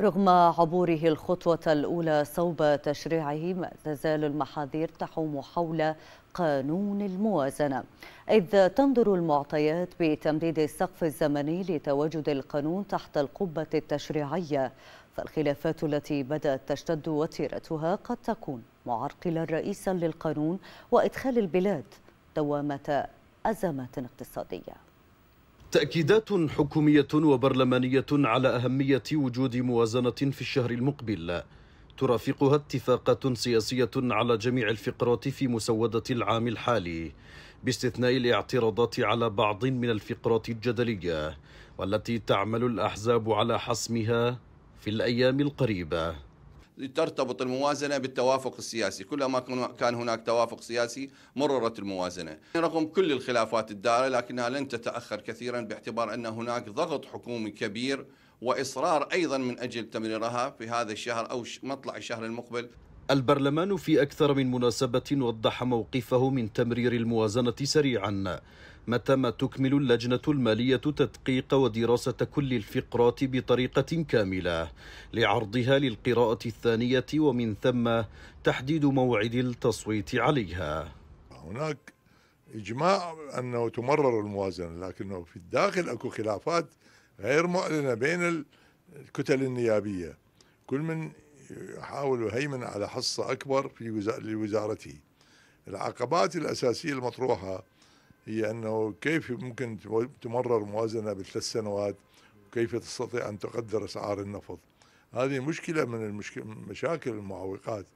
رغم عبوره الخطوة الأولى صوب تشريعه ما تزال المحاذير تحوم حول قانون الموازنة إذ تنظر المعطيات بتمديد السقف الزمني لتواجد القانون تحت القبة التشريعية فالخلافات التي بدأت تشتد وتيرتها قد تكون معرقلا رئيسا للقانون وإدخال البلاد دوامة أزمة اقتصادية تأكيدات حكومية وبرلمانية على أهمية وجود موازنة في الشهر المقبل ترافقها اتفاقات سياسية على جميع الفقرات في مسودة العام الحالي باستثناء الاعتراضات على بعض من الفقرات الجدلية والتي تعمل الأحزاب على حسمها في الأيام القريبة ترتبط الموازنة بالتوافق السياسي كلما كان هناك توافق سياسي مررت الموازنة رغم كل الخلافات الدارة لكنها لن تتأخر كثيرا باعتبار أن هناك ضغط حكومي كبير وإصرار أيضا من أجل تمريرها في هذا الشهر أو مطلع الشهر المقبل البرلمان في أكثر من مناسبة وضح موقفه من تمرير الموازنة سريعا متى ما تكمل اللجنة المالية تدقيق ودراسة كل الفقرات بطريقة كاملة لعرضها للقراءة الثانية ومن ثم تحديد موعد التصويت عليها هناك إجماع أنه تمرر الموازنة لكنه في الداخل أكو خلافات غير معلنة بين الكتل النيابية كل من يحاول يهيمن على حصة أكبر في لوزارته العقبات الأساسية المطروحة هي أنه كيف ممكن تمرر موازنة بالثلاث سنوات وكيف تستطيع أن تقدر أسعار النفط هذه مشكلة من المشاكل المعوقات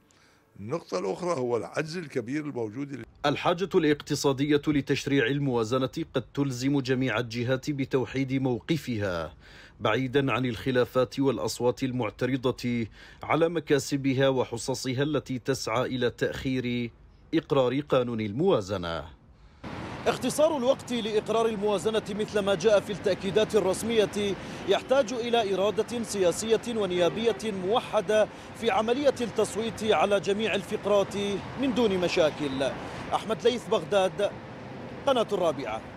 النقطة الأخرى هو العجز الكبير الموجود الحاجة الاقتصادية لتشريع الموازنة قد تلزم جميع الجهات بتوحيد موقفها بعيدا عن الخلافات والأصوات المعترضة على مكاسبها وحصصها التي تسعى إلى تأخير إقرار قانون الموازنة اختصار الوقت لإقرار الموازنة مثل ما جاء في التأكيدات الرسمية يحتاج إلى إرادة سياسية ونيابية موحدة في عملية التصويت على جميع الفقرات من دون مشاكل أحمد ليث بغداد قناة الرابعة